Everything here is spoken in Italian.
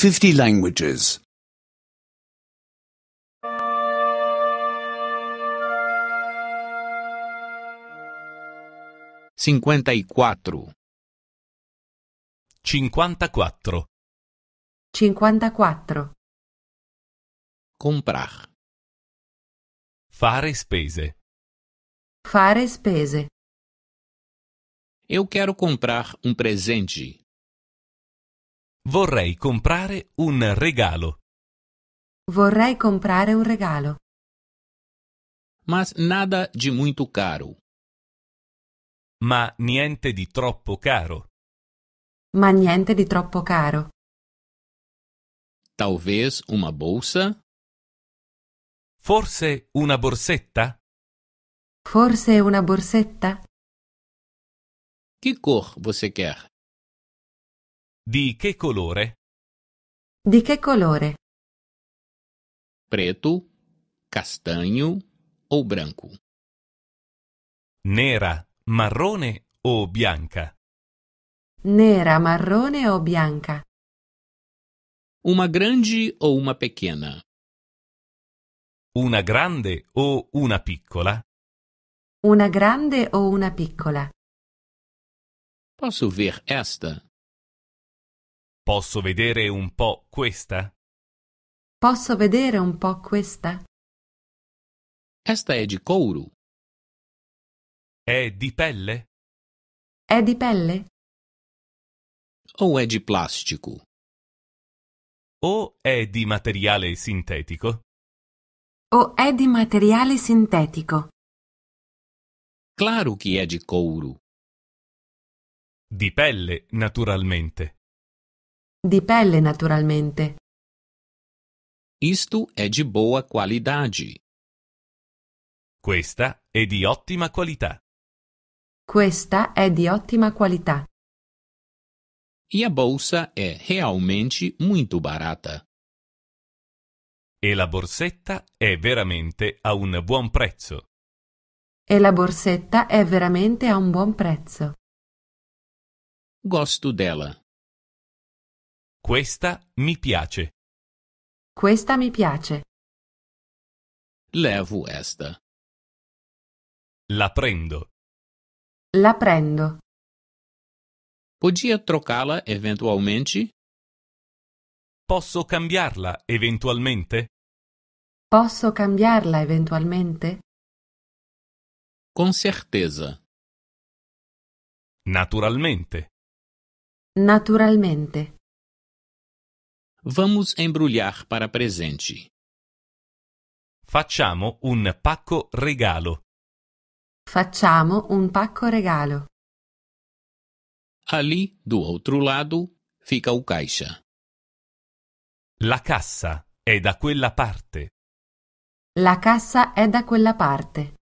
50 languages. 54. 54. 54. Comprar. Fare spese. Fare spese. Eu quero comprar um presente. Vorrei comprare un regalo. Vorrei comprare un regalo. Mas nada de muito caro. Ma niente di troppo caro. Ma niente di troppo caro. Talvez una bolsa? Forse una borsetta? Forse una borsetta? Que cor você quer? Di che colore? Di che colore? Preto, castanho o branco. Nera, marrone o bianca? Nera, marrone o bianca? Uma grande o uma pequena? Una grande o una piccola? Una grande o una piccola? Posso ver esta? Posso vedere un po' questa? Posso vedere un po' questa? Esta è di couro. È di pelle? È di pelle? O è di plastico? O è di materiale sintetico? O è di materiale sintetico? Claro che è di couro. Di pelle, naturalmente. Di pelle naturalmente. Isto è di boa qualidade. Questa è di ottima qualità. Questa è di ottima qualità. E a bolsa è realmente molto barata. E la borsetta è veramente a un buon prezzo. E la borsetta è veramente a un buon prezzo. Gosto dela. Questa mi piace. Questa mi piace. Levo esta. La prendo. La prendo. Podia trocá eventualmente? Posso cambiarla eventualmente? Posso cambiarla eventualmente? Con certezza. Naturalmente. Naturalmente. Vamos embrulhar para presente. Facciamo un pacco regalo. Facciamo un pacco regalo. Ali, do outro lado, fica o caixa. La cassa è da quella parte. La cassa è da quella parte.